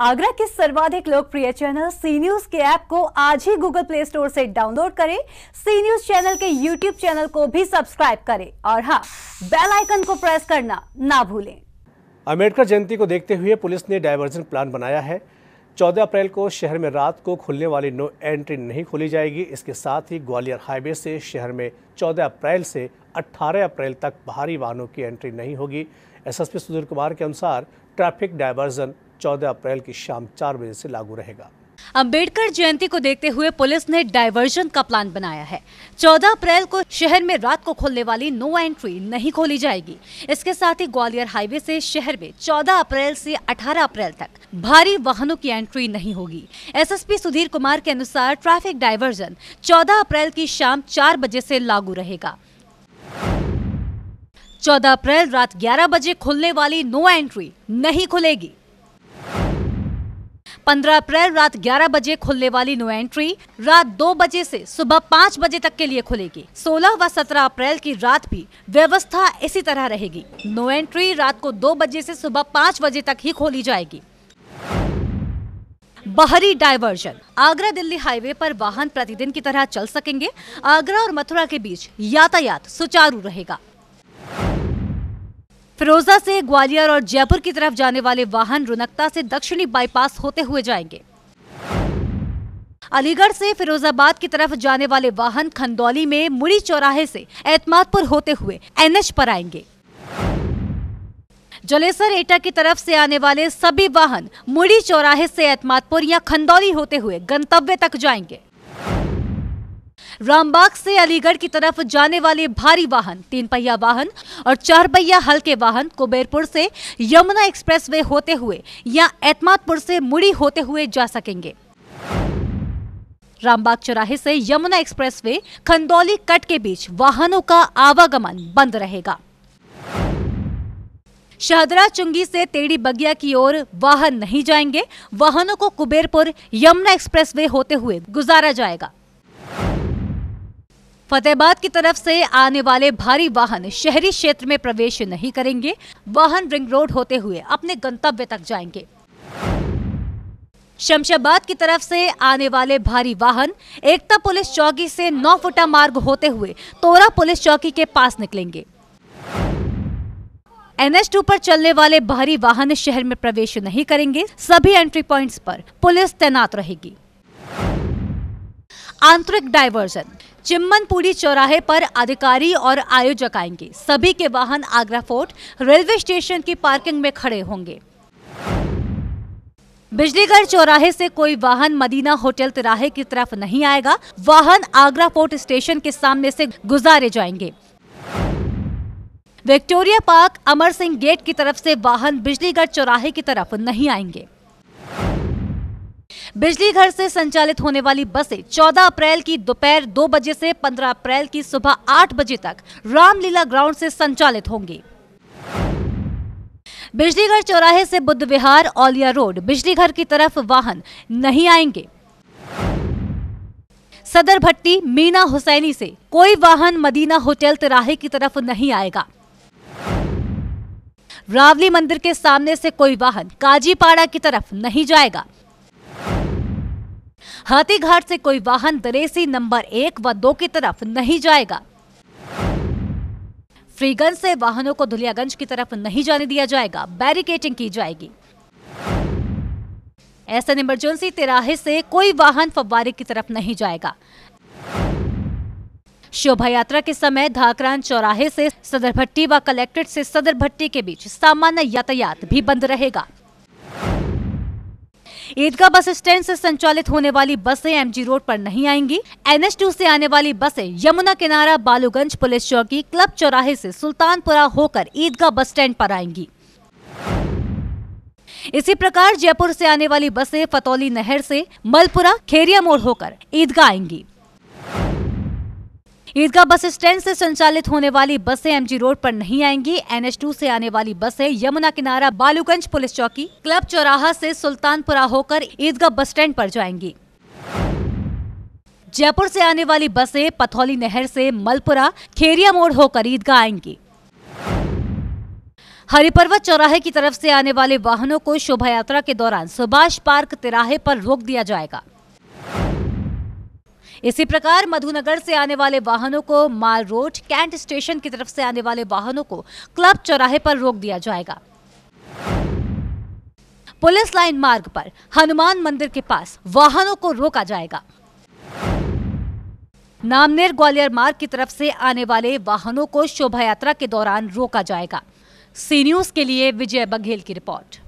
आगरा के सर्वाधिक लोकप्रिय चैनल सी न्यूज के ऐप को आज ही गूगल प्ले स्टोर से डाउनलोड करें सी न्यूज चैनल के यूट्यूब चैनल को भी सब्सक्राइब करें और हाँ बेल आइकन को प्रेस करना ना भूलें अम्बेडकर जयंती को देखते हुए पुलिस ने डायवर्जन प्लान बनाया है 14 अप्रैल को शहर में रात को खुलने वाली नो एंट्री नहीं खोली जाएगी इसके साथ ही ग्वालियर हाईवे से शहर में 14 अप्रैल से 18 अप्रैल तक भारी वाहनों की एंट्री नहीं होगी एसएसपी सुधीर कुमार के अनुसार ट्रैफिक डायवर्जन 14 अप्रैल की शाम चार बजे से लागू रहेगा अंबेडकर जयंती को देखते हुए पुलिस ने डायवर्जन का प्लान बनाया है 14 अप्रैल को शहर में रात को खोलने वाली नो एंट्री नहीं खोली जाएगी इसके साथ ही ग्वालियर हाईवे से शहर में 14 अप्रैल से 18 अप्रैल तक भारी वाहनों की एंट्री नहीं होगी एसएसपी सुधीर कुमार के अनुसार ट्रैफिक डायवर्जन 14 अप्रैल की शाम चार बजे ऐसी लागू रहेगा 14 अप्रैल रात 11 बजे खुलने वाली नो एंट्री नहीं खुलेगी 15 अप्रैल रात 11 बजे खुलने वाली नो एंट्री रात 2 बजे से सुबह 5 बजे तक के लिए खुलेगी 16 व 17 अप्रैल की रात भी व्यवस्था इसी तरह रहेगी नो एंट्री रात को 2 बजे से सुबह 5 बजे तक ही खोली जाएगी बहरी डाइवर्जन आगरा दिल्ली हाईवे पर वाहन प्रतिदिन की तरह चल सकेंगे आगरा और मथुरा के बीच यातायात सुचारू रहेगा फिरोजा से ग्वालियर और जयपुर की तरफ जाने वाले वाहन रुनकता से दक्षिणी बाईपास होते हुए जाएंगे अलीगढ़ से फिरोजाबाद की तरफ जाने वाले वाहन खंदौली में मुड़ी चौराहे से एतमादपुर होते हुए एनएच पर आएंगे जलेसर एटा की तरफ से आने वाले सभी वाहन मुड़ी चौराहे से एतमादपुर या खंदौली होते हुए गंतव्य तक जाएंगे रामबाग से अलीगढ़ की तरफ जाने वाले भारी वाहन तीन पहिया वाहन और चार पहिया हल्के वाहन कुबेरपुर से यमुना एक्सप्रेसवे होते हुए या एतमादपुर से मुड़ी होते हुए जा सकेंगे रामबाग चौराहे से यमुना एक्सप्रेसवे खंदौली कट के बीच वाहनों का आवागमन बंद रहेगा शहदरा चुंगी से तेड़ी बगिया की ओर वाहन नहीं जाएंगे वाहनों को कुबेरपुर यमुना एक्सप्रेसवे होते हुए गुजारा जाएगा फतेहाबाद की तरफ से आने वाले भारी वाहन शहरी क्षेत्र में प्रवेश नहीं करेंगे वाहन रिंग रोड होते हुए अपने गंतव्य तक जाएंगे शमशाबाद की तरफ से आने वाले भारी वाहन एकता पुलिस चौकी से नौ फुटा मार्ग होते हुए तोरा पुलिस चौकी के पास निकलेंगे एनएच टू पर चलने वाले भारी वाहन शहर में प्रवेश नहीं करेंगे सभी एंट्री पॉइंट्स पर पुलिस तैनात रहेगी आंतरिक डायवर्जन चिम्मनपुरी चौराहे पर अधिकारी और आयोजक आएंगे सभी के वाहन आगरा फोर्ट रेलवे स्टेशन की पार्किंग में खड़े होंगे बिजलीगढ़ चौराहे से कोई वाहन मदीना होटल तिराहे की तरफ नहीं आएगा वाहन आगरा फोर्ट स्टेशन के सामने से गुजारे जाएंगे Victoria park Amar Singh gate की तरफ से वाहन बिजलीगढ़ चौराहे की तरफ नहीं आएंगे बिजली घर से संचालित होने वाली बसें 14 अप्रैल की दोपहर 2 दो बजे से 15 अप्रैल की सुबह 8 बजे तक रामलीला ग्राउंड से संचालित होंगी घर चौराहे से बुद्ध विहार औलिया रोड बिजली घर की तरफ वाहन नहीं आएंगे सदर भट्टी मीना हुसैनी से कोई वाहन मदीना होटल तिराहे की तरफ नहीं आएगा रावली मंदिर के सामने से कोई वाहन काजीपाड़ा की तरफ नहीं जाएगा हाथी घाट से कोई वाहन दरेसी नंबर एक व दो की तरफ नहीं जाएगा फ्रीगंज से वाहनों को धुलियागंज की तरफ नहीं जाने दिया जाएगा बैरिकेटिंग की जाएगी ऐसा इमरजेंसी तिराहे से कोई वाहन फवारी की तरफ नहीं जाएगा शोभा यात्रा के समय धाकरान चौराहे से सदर भट्टी व कलेक्ट्रेट से सदर भट्टी के बीच सामान्य यातायात भी बंद रहेगा ईदगाह बस स्टैंड से संचालित होने वाली बसें एमजी रोड पर नहीं आएंगी एन एच टू ऐसी आने वाली बसें यमुना किनारा बालूगंज पुलिस चौकी क्लब चौराहे से सुल्तानपुरा होकर ईदगाह बस स्टैंड पर आएंगी इसी प्रकार जयपुर से आने वाली बसें फतौली नहर से मलपुरा खेरिया मोड़ होकर ईदगाह आएंगी ईदगाह बस स्टैंड से संचालित होने वाली बसें एमजी रोड पर नहीं आएंगी टू ऐसी आने वाली बसें यमुना किनारा बालूगंज पुलिस चौकी क्लब चौराहा से सुल्तानपुरा होकर ईदगाह बस स्टैंड पर जाएंगी जयपुर से आने वाली बसें पथौली नहर से मलपुरा खेरिया मोड़ होकर ईदगाह आएंगी हरिपर्वत चौराहे की तरफ से आने वाले वाहनों को शोभा यात्रा के दौरान सुभाष पार्क तिराहे पर रोक दिया जाएगा इसी प्रकार मधुनगर से आने वाले वाहनों को माल रोड कैंट स्टेशन की तरफ से आने वाले वाहनों को क्लब चौराहे पर रोक दिया जाएगा पुलिस लाइन मार्ग पर हनुमान मंदिर के पास वाहनों को रोका जाएगा नामनेर ग्वालियर मार्ग की तरफ से आने वाले वाहनों को शोभा यात्रा के दौरान रोका जाएगा सी न्यूज के लिए विजय बघेल की रिपोर्ट